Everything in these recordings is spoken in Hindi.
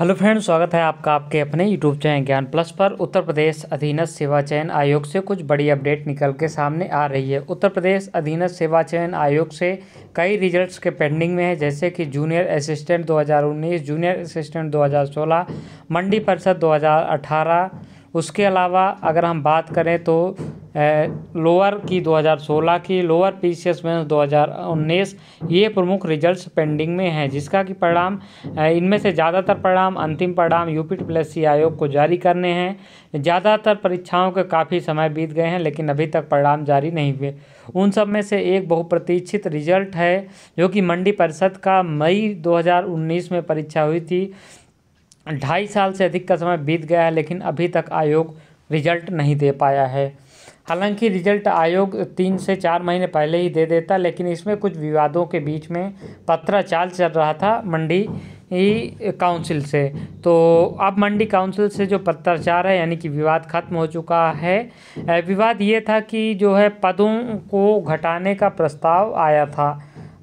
हेलो फ्रेंड स्वागत है आपका आपके अपने यूट्यूब चैनल ज्ञान प्लस पर उत्तर प्रदेश अधीनस्थ सेवा चयन आयोग से कुछ बड़ी अपडेट निकल के सामने आ रही है उत्तर प्रदेश अधीनस्थ सेवा चयन आयोग से कई रिजल्ट्स के पेंडिंग में है जैसे कि junior assistant 2019 junior assistant 2016 Mandi Parishad दो उसके अलावा अगर हम बात करें तो लोअर की 2016 की lower P C S mains दो ये प्रमुख रिजल्ट्स पेंडिंग में हैं जिसका कि परिणाम इनमें से ज़्यादातर परिणाम अंतिम परिणाम यूपी प्लस सी आयोग को जारी करने हैं ज़्यादातर परीक्षाओं के काफ़ी समय बीत गए हैं लेकिन अभी तक परिणाम जारी नहीं हुए उन सब में से एक बहुप्रतीक्षित रिजल्ट है जो कि मंडी परिषद का मई दो में परीक्षा हुई थी ढाई साल से अधिक का समय बीत गया है लेकिन अभी तक आयोग रिजल्ट नहीं दे पाया है हालांकि रिजल्ट आयोग तीन से चार महीने पहले ही दे देता लेकिन इसमें कुछ विवादों के बीच में पत्राचाल चल रहा था मंडी काउंसिल से तो अब मंडी काउंसिल से जो पत्राचार है यानी कि विवाद खत्म हो चुका है विवाद ये था कि जो है पदों को घटाने का प्रस्ताव आया था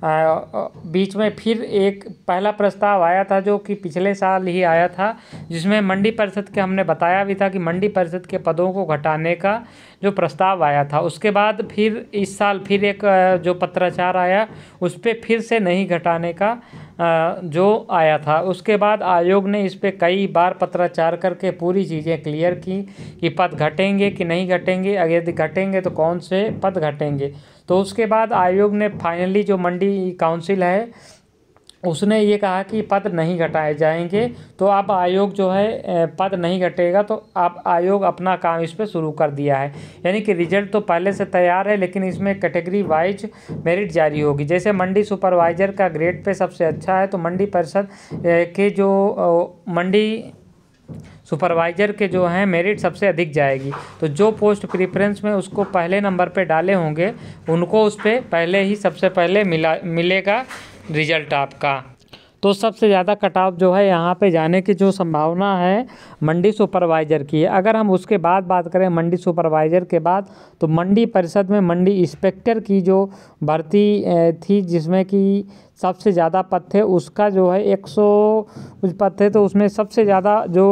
बीच में फिर एक पहला प्रस्ताव आया था जो कि पिछले साल ही आया था जिसमें मंडी परिषद के हमने बताया भी था कि मंडी परिषद के पदों को घटाने का जो प्रस्ताव आया था उसके बाद फिर इस साल फिर एक जो पत्राचार आया उस पर फिर से नहीं घटाने का जो आया था उसके बाद आयोग ने इस पर कई बार पत्राचार करके पूरी चीज़ें क्लियर की कि पद घटेंगे कि नहीं घटेंगे अगर यदि घटेंगे तो कौन से पद घटेंगे तो उसके बाद आयोग ने फाइनली जो मंडी काउंसिल है उसने ये कहा कि पद नहीं घटाए जाएंगे तो आप आयोग जो है पद नहीं घटेगा तो आप आयोग अपना काम इस पर शुरू कर दिया है यानी कि रिजल्ट तो पहले से तैयार है लेकिन इसमें कैटेगरी वाइज मेरिट जारी होगी जैसे मंडी सुपरवाइज़र का ग्रेड पे सबसे अच्छा है तो मंडी परिषद के जो मंडी सुपरवाइज़र के जो हैं मेरिट सबसे अधिक जाएगी तो जो पोस्ट प्रिफ्रेंस में उसको पहले नंबर पर डाले होंगे उनको उस पर पहले ही सबसे पहले मिला मिलेगा रिजल्ट आपका तो सबसे ज़्यादा कट ऑफ जो है यहाँ पे जाने की जो संभावना है मंडी सुपरवाइज़र की है अगर हम उसके बाद बात करें मंडी सुपरवाइज़र के बाद तो मंडी परिषद में मंडी इंस्पेक्टर की जो भर्ती थी जिसमें कि सबसे ज़्यादा पद थे उसका जो है एक सौ कुछ पद थे तो उसमें सबसे ज़्यादा जो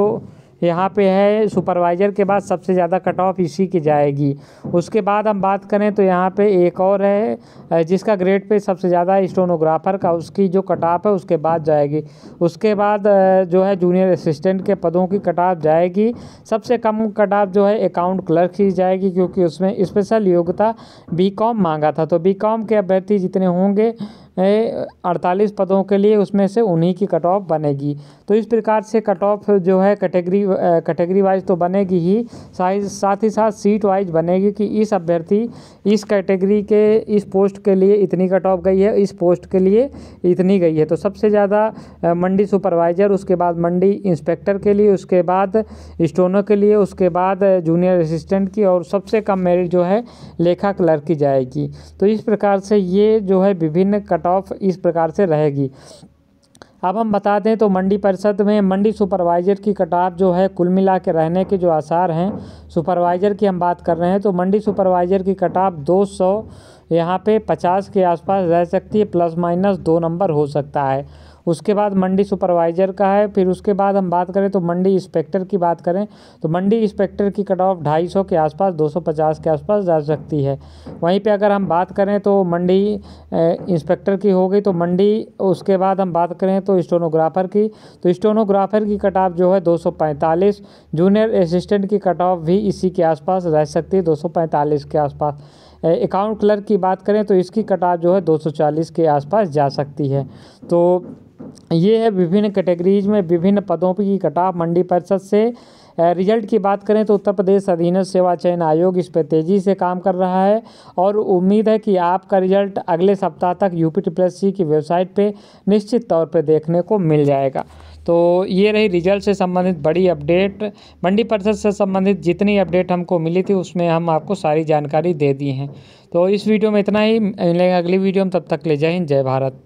यहाँ पे है सुपरवाइज़र के बाद सबसे ज़्यादा कट ऑफ इसी की जाएगी उसके बाद हम बात करें तो यहाँ पे एक और है जिसका ग्रेड पे सबसे ज़्यादा स्टोनोग्राफर का उसकी जो कट ऑफ है उसके बाद जाएगी उसके बाद जो है जूनियर असिस्टेंट के पदों की कट ऑफ जाएगी सबसे कम कट ऑफ जो है अकाउंट क्लर्क की जाएगी क्योंकि उसमें स्पेशल योग्यता बी मांगा था तो बी के अभ्यर्थी जितने होंगे अड़तालीस पदों के लिए उसमें से उन्हीं की कट ऑफ बनेगी तो इस प्रकार से कट ऑफ जो है कैटेगरी कैटेगरी वाइज तो बनेगी ही साथ ही साथ सीट वाइज बनेगी कि इस अभ्यर्थी इस कैटेगरी के इस पोस्ट के लिए इतनी कट ऑफ गई है इस पोस्ट के लिए इतनी गई है तो सबसे ज़्यादा मंडी सुपरवाइज़र उसके बाद मंडी इंस्पेक्टर के लिए उसके बाद स्टोनों के लिए उसके बाद जूनियर असिस्टेंट की और सबसे कम मेरिट जो है लेखा क्लर्क की जाएगी तो इस प्रकार से ये जो है विभिन्न कट कट ऑफ इस प्रकार से रहेगी अब हम बता दें तो मंडी परिषद में मंडी सुपरवाइज़र की कटाव जो है कुल मिला के रहने के जो आसार हैं सुपरवाइज़र की हम बात कर रहे हैं तो मंडी सुपरवाइज़र की कटाव 200 सौ यहाँ पर पचास के आसपास रह सकती है प्लस माइनस दो नंबर हो सकता है उसके बाद मंडी सुपरवाइज़र का है फिर उसके बाद हम बात करें तो मंडी इंस्पेक्टर की बात करें तो मंडी इंस्पेक्टर की कट ऑफ ढाई सौ के आसपास दो सौ पचास के आसपास जा सकती है वहीं पे अगर हम बात करें तो मंडी इंस्पेक्टर की हो गई तो मंडी उसके बाद हम बात करें तो स्टोनोग्राफर की तो स्टोनोग्राफर की कट ऑफ जो है दो सौ पैंतालीस जूनियर असिस्टेंट की कट ऑफ भी इसी के आसपास रह सकती है दो सौ पैंतालीस के आसपास अकाउंट क्लर्क की बात करें तो इसकी कटाव जो है 240 के आसपास जा सकती है तो ये है विभिन्न कैटेगरीज में विभिन्न पदों की कटाव मंडी परिषद से रिजल्ट की बात करें तो उत्तर प्रदेश अधीन सेवा चयन आयोग इस पर तेज़ी से काम कर रहा है और उम्मीद है कि आपका रिजल्ट अगले सप्ताह तक यू पी सी की वेबसाइट पे निश्चित तौर पे देखने को मिल जाएगा तो ये रही रिजल्ट से संबंधित बड़ी अपडेट मंडी परिषद से संबंधित जितनी अपडेट हमको मिली थी उसमें हम आपको सारी जानकारी दे दी हैं तो इस वीडियो में इतना ही मिलेंगे अगली वीडियो में तब तक ले जय हिंद जय भारत